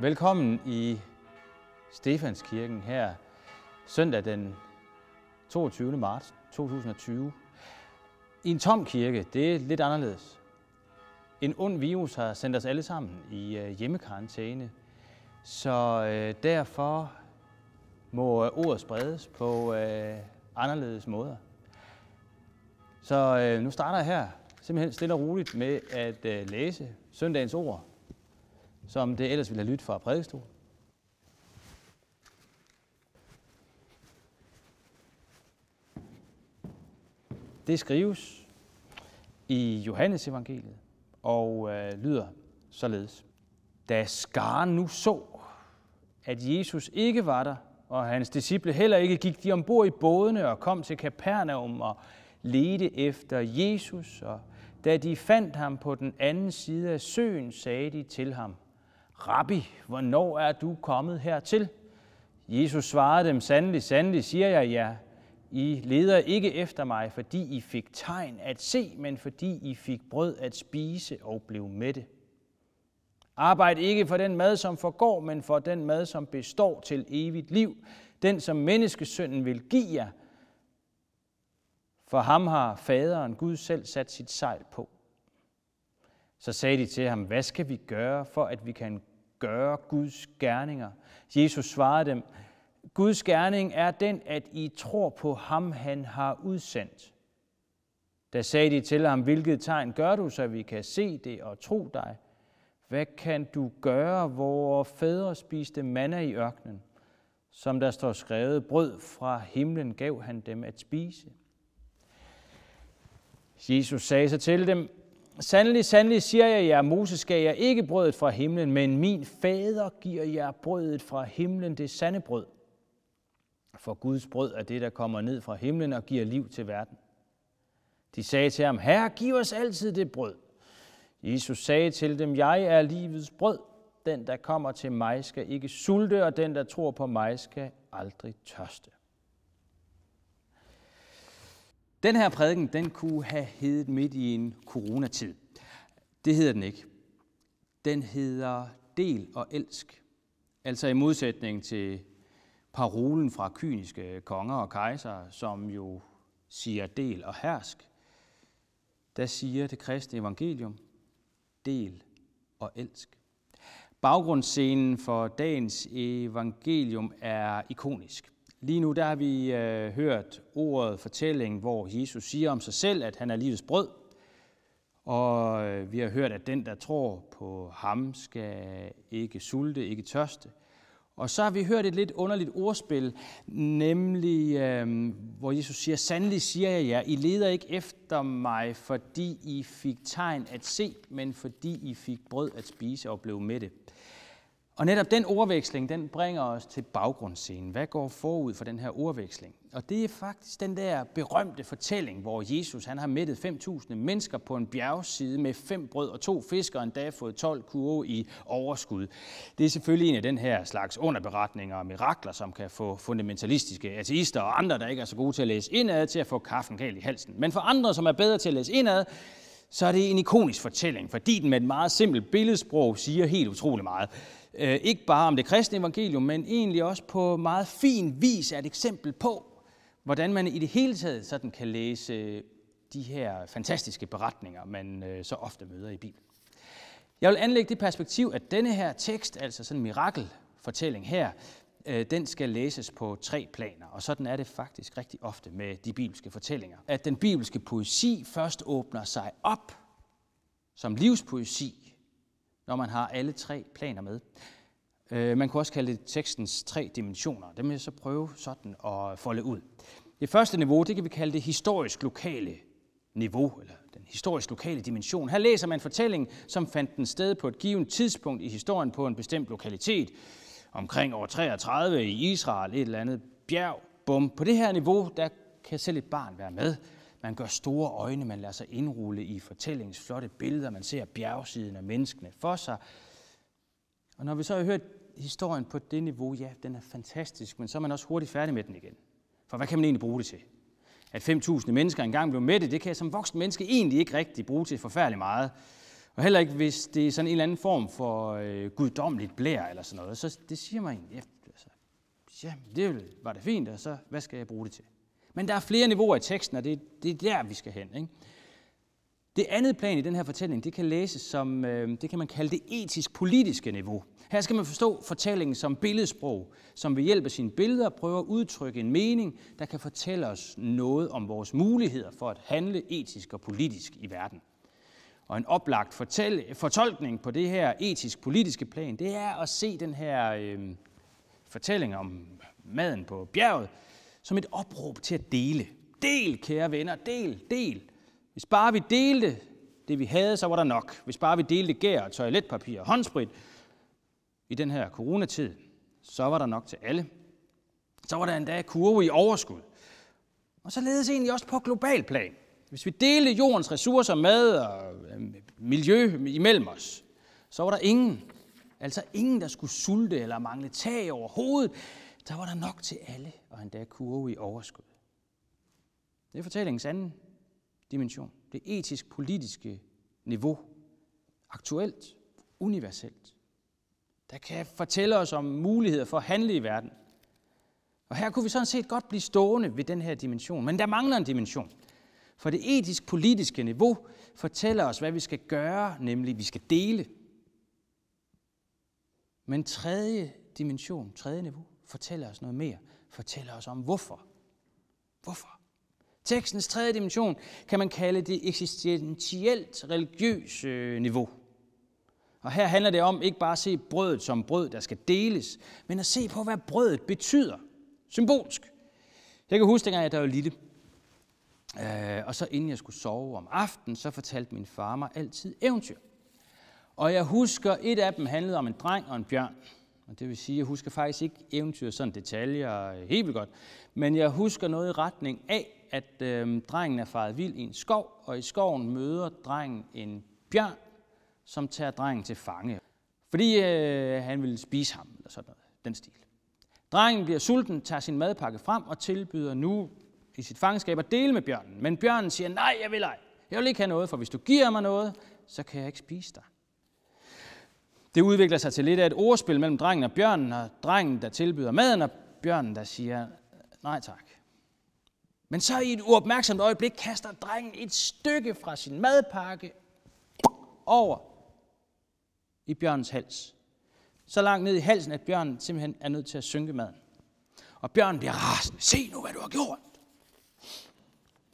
Velkommen i Stefanskirken her søndag den 22. marts 2020. I en tom kirke, det er lidt anderledes. En ond virus har sendt os alle sammen i øh, hjemmekarantæne, så øh, derfor må øh, ordet spredes på øh, anderledes måder. Så øh, nu starter jeg her simpelthen stille og roligt med at øh, læse søndagens ord som det ellers ville have lyttet fra prædikestolen. Det skrives i Johannes evangeliet og øh, lyder således. Da skaren nu så, at Jesus ikke var der, og hans disciple heller ikke, gik de ombord i bådene og kom til Kapernaum og ledte efter Jesus. Og da de fandt ham på den anden side af søen, sagde de til ham, Rabbi, hvornår er du kommet hertil? Jesus svarede dem, sandelig, sandelig, siger jeg jer, I leder ikke efter mig, fordi I fik tegn at se, men fordi I fik brød at spise og blev mætte. Arbejd ikke for den mad, som forgår, men for den mad, som består til evigt liv, den som menneskesønnen vil give jer. For ham har faderen Gud selv sat sit sejl på. Så sagde de til ham, hvad skal vi gøre, for at vi kan gøre Guds gerninger. Jesus svarede dem, Guds gerning er den, at I tror på ham, han har udsendt. Da sagde de til ham, hvilket tegn gør du, så vi kan se det og tro dig? Hvad kan du gøre, hvor fædre spiste manna i ørkenen? Som der står skrevet, brød fra himlen gav han dem at spise. Jesus sagde så til dem, Sandelig, sandelig siger jeg jer, Moses gav jer ikke brødet fra himlen, men min fader giver jer brødet fra himlen, det sande brød. For Guds brød er det, der kommer ned fra himlen og giver liv til verden. De sagde til ham, Herre, giv os altid det brød. Jesus sagde til dem, jeg er livets brød. Den, der kommer til mig, skal ikke sulte, og den, der tror på mig, skal aldrig tørste. Den her prædiken, den kunne have heddet midt i en coronatid. Det hedder den ikke. Den hedder Del og Elsk. Altså i modsætning til parolen fra kyniske konger og kejser, som jo siger del og hersk, der siger det kristne evangelium, del og elsk. Baggrundsscenen for dagens evangelium er ikonisk. Lige nu der har vi øh, hørt ordet fortælling, hvor Jesus siger om sig selv, at han er livets brød. Og øh, vi har hørt, at den, der tror på ham, skal ikke sulte, ikke tørste. Og så har vi hørt et lidt underligt ordspil, nemlig øh, hvor Jesus siger, Sandelig siger jeg jer, I leder ikke efter mig, fordi I fik tegn at se, men fordi I fik brød at spise og blev med det. Og netop den ordveksling, den bringer os til baggrundsscenen. Hvad går forud for den her ordveksling? Og det er faktisk den der berømte fortælling, hvor Jesus han har mættet 5.000 mennesker på en bjergside med fem brød og to fisk, og endda fået 12 kurve i overskud. Det er selvfølgelig en af den her slags underberetninger og mirakler, som kan få fundamentalistiske ateister og andre, der ikke er så gode til at læse indad, til at få kaffen galt i halsen. Men for andre, som er bedre til at læse indad, så er det en ikonisk fortælling, fordi den med et meget simpelt billedsprog siger helt utrolig meget. Øh, ikke bare om det kristne evangelium, men egentlig også på meget fin vis er et eksempel på, hvordan man i det hele taget sådan kan læse øh, de her fantastiske beretninger, man øh, så ofte møder i Bibelen. Jeg vil anlægge det perspektiv, at denne her tekst, altså sådan en mirakelfortælling her, Øh, den skal læses på tre planer, og sådan er det faktisk rigtig ofte med de bibelske fortællinger. At den bibelske poesi først åbner sig op som livspoesi, når man har alle tre planer med. Øh, man kunne også kalde det tekstens tre dimensioner. Dem vil jeg så prøve sådan at folde ud. Det første niveau, det kan vi kalde det historisk lokale niveau, eller den historisk lokale dimension. Her læser man en fortælling, som fandt den sted på et givet tidspunkt i historien på en bestemt lokalitet omkring år 33 i Israel, et eller andet bjerg. Bum. På det her niveau, der kan selv et barn være med. Man gør store øjne, man lader sig indrulle i fortællingsflotte billeder, man ser bjergsiden af menneskene for sig. Og når vi så har hørt historien på det niveau, ja, den er fantastisk, men så er man også hurtigt færdig med den igen. For hvad kan man egentlig bruge det til? At 5.000 mennesker engang blev med det det kan jeg som voksen menneske egentlig ikke rigtig bruge til forfærdeligt meget. Og heller ikke, hvis det er sådan en eller anden form for øh, guddommeligt blær eller sådan noget. Så det siger mig egentlig, altså, ja, det var det fint, og så hvad skal jeg bruge det til? Men der er flere niveauer i teksten, og det, det er der, vi skal hen. Ikke? Det andet plan i den her fortælling, det kan læses som, øh, det kan man kalde det etisk-politiske niveau. Her skal man forstå fortællingen som billedsprog, som ved hjælp af sine billeder prøver at udtrykke en mening, der kan fortælle os noget om vores muligheder for at handle etisk og politisk i verden og en oplagt fortæl, fortolkning på det her etisk-politiske plan, det er at se den her øh, fortælling om maden på bjerget som et opråb til at dele. Del, kære venner, del, del. Hvis bare vi delte det, vi havde, så var der nok. Hvis bare vi delte gær, toiletpapir og håndsprit i den her coronatid, så var der nok til alle. Så var der endda kurve i overskud. Og så ledes egentlig også på global plan. Hvis vi delte jordens ressourcer med og øh, miljø imellem os, så var der ingen, altså ingen, der skulle sulte eller mangle tag over hovedet. Der var der nok til alle, og endda kurve i overskud. Det er fortællingens anden dimension. Det etisk-politiske niveau. Aktuelt, universelt. Der kan fortælle os om muligheder for at handle i verden. Og her kunne vi sådan set godt blive stående ved den her dimension. Men der mangler en dimension. For det etisk-politiske niveau fortæller os, hvad vi skal gøre, nemlig vi skal dele. Men tredje dimension, tredje niveau, fortæller os noget mere. Fortæller os om hvorfor. Hvorfor? Tekstens tredje dimension kan man kalde det eksistentielt religiøse øh, niveau. Og her handler det om ikke bare at se brødet som brød, der skal deles, men at se på, hvad brødet betyder. Symbolsk. Jeg kan huske, dengang jeg der var lille, Øh, og så inden jeg skulle sove om aftenen, så fortalte min far mig altid eventyr. Og jeg husker, et af dem handlede om en dreng og en bjørn. Og det vil sige, jeg husker faktisk ikke eventyr sådan detaljer helt vildt godt. Men jeg husker noget i retning af, at øh, drengen er faret vild i en skov, og i skoven møder drengen en bjørn, som tager drengen til fange. Fordi øh, han vil spise ham, eller sådan noget, den stil. Drengen bliver sulten, tager sin madpakke frem og tilbyder nu i sit fangenskab og dele med bjørnen. Men bjørnen siger, nej, jeg vil ej. Jeg vil ikke have noget, for hvis du giver mig noget, så kan jeg ikke spise dig. Det udvikler sig til lidt af et ordspil mellem drengen og bjørnen, og drengen, der tilbyder maden, og bjørnen, der siger, nej tak. Men så i et uopmærksomt øjeblik kaster drengen et stykke fra sin madpakke over i bjørnens hals. Så langt ned i halsen, at bjørnen simpelthen er nødt til at synke maden. Og bjørnen bliver rasende. Se nu, hvad du har gjort.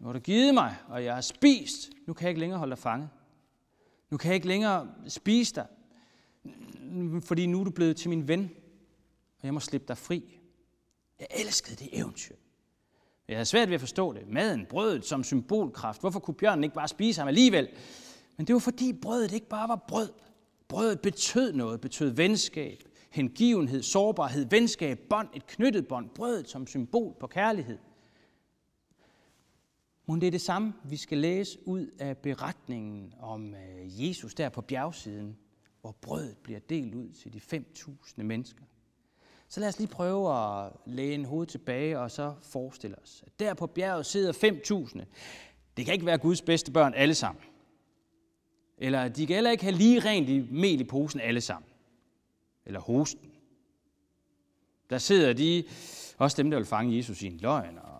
Nu har du givet mig, og jeg har spist. Nu kan jeg ikke længere holde dig fanget. Nu kan jeg ikke længere spise dig, fordi nu er du blevet til min ven, og jeg må slippe dig fri. Jeg elskede det eventyr. Jeg havde svært ved at forstå det. Maden, brødet som symbolkraft. Hvorfor kunne bjørnen ikke bare spise ham alligevel? Men det var fordi brødet ikke bare var brød. Brødet betød noget, betød venskab, hengivenhed, sårbarhed, venskab, bånd, et knyttet bånd. Brødet som symbol på kærlighed – men det er det samme, vi skal læse ud af beretningen om øh, Jesus der på bjergsiden, hvor brødet bliver delt ud til de 5.000 mennesker. Så lad os lige prøve at læne en hoved tilbage og så forestille os, at der på bjerget sidder 5.000. Det kan ikke være Guds bedste børn alle sammen. Eller de kan heller ikke have lige rent i mel i posen alle sammen. Eller hosten. Der sidder de, også dem, der vil fange Jesus i en løgn, og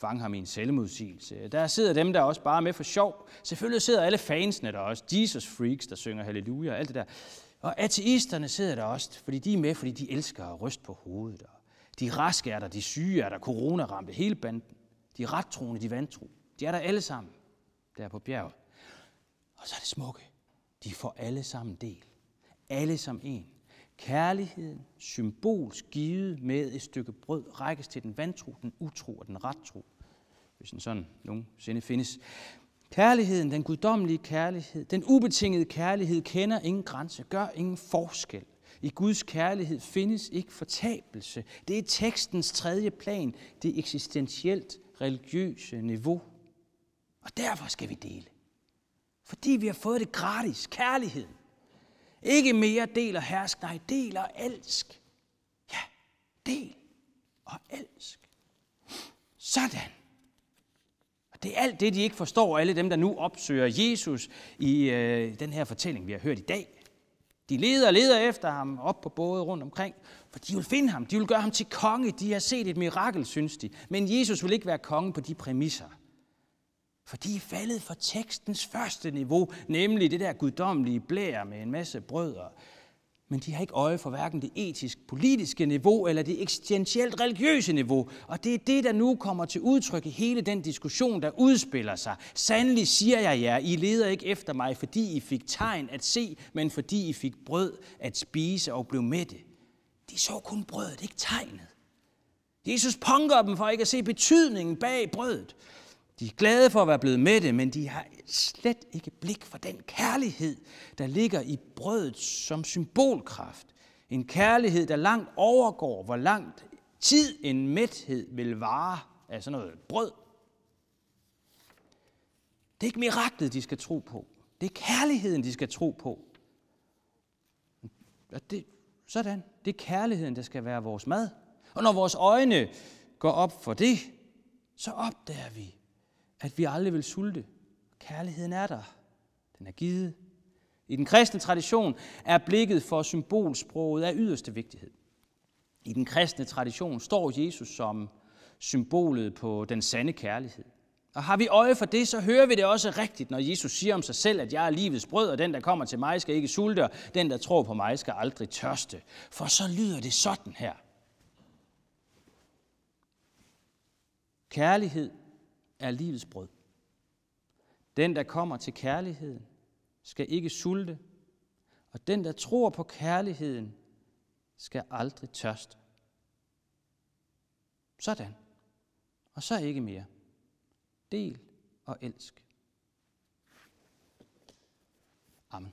fange ham i en selvmodsigelse. Der sidder dem, der også bare med for sjov. Selvfølgelig sidder alle fansene der også. Jesus freaks, der synger halleluja og alt det der. Og ateisterne sidder der også, fordi de er med, fordi de elsker at ryste på hovedet. Og de raske er der, de syge er der, corona ramte hele banden. De rettroende, de vantro. De er der alle sammen, der på bjerget. Og så er det smukke. De får alle sammen del. Alle som en. Kærligheden, symbolsk givet med et stykke brød, rækkes til den vantro, den utro og den rettro hvis en sådan nogensinde findes. Kærligheden, den guddommelige kærlighed, den ubetingede kærlighed, kender ingen grænse, gør ingen forskel. I Guds kærlighed findes ikke fortabelse. Det er tekstens tredje plan, det eksistentielt religiøse niveau. Og derfor skal vi dele. Fordi vi har fået det gratis, kærligheden. Ikke mere del og hersk, nej, del og elsk. Ja, del og elsk. Sådan. Det er alt det, de ikke forstår, alle dem, der nu opsøger Jesus i øh, den her fortælling, vi har hørt i dag. De leder og leder efter ham op på både rundt omkring, for de vil finde ham, de vil gøre ham til konge. De har set et mirakel, synes de. Men Jesus vil ikke være konge på de præmisser. For de er faldet for tekstens første niveau, nemlig det der guddommelige blære med en masse brød og men de har ikke øje for hverken det etisk-politiske niveau eller det eksistentielt religiøse niveau. Og det er det, der nu kommer til udtryk i hele den diskussion, der udspiller sig. Sandelig siger jeg jer, I leder ikke efter mig, fordi I fik tegn at se, men fordi I fik brød at spise og blev mætte. De så kun brødet, ikke tegnet. Jesus punker dem for ikke at se betydningen bag brødet. De er glade for at være blevet med det, men de har slet ikke blik for den kærlighed, der ligger i brødet som symbolkraft. En kærlighed, der langt overgår, hvor langt tid en mæthed vil vare af sådan noget brød. Det er ikke miraklet, de skal tro på. Det er kærligheden, de skal tro på. Og det, sådan. Det er kærligheden, der skal være vores mad. Og når vores øjne går op for det, så opdager vi, at vi aldrig vil sulte. Kærligheden er der. Den er givet. I den kristne tradition er blikket for symbolsproget af yderste vigtighed. I den kristne tradition står Jesus som symbolet på den sande kærlighed. Og har vi øje for det, så hører vi det også rigtigt, når Jesus siger om sig selv, at jeg er livets brød, og den, der kommer til mig, skal ikke sulte, og den, der tror på mig, skal aldrig tørste. For så lyder det sådan her. Kærlighed er livets brød. Den, der kommer til kærligheden, skal ikke sulte, og den, der tror på kærligheden, skal aldrig tørste. Sådan. Og så ikke mere. Del og elsk. Amen.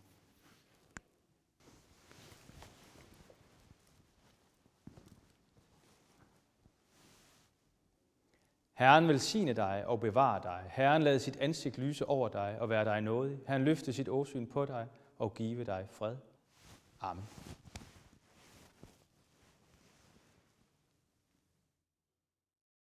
Herren velsigne dig og bevare dig. Herren lader sit ansigt lyse over dig og være dig nådig. Han løfte sit åsyn på dig og give dig fred. Amen.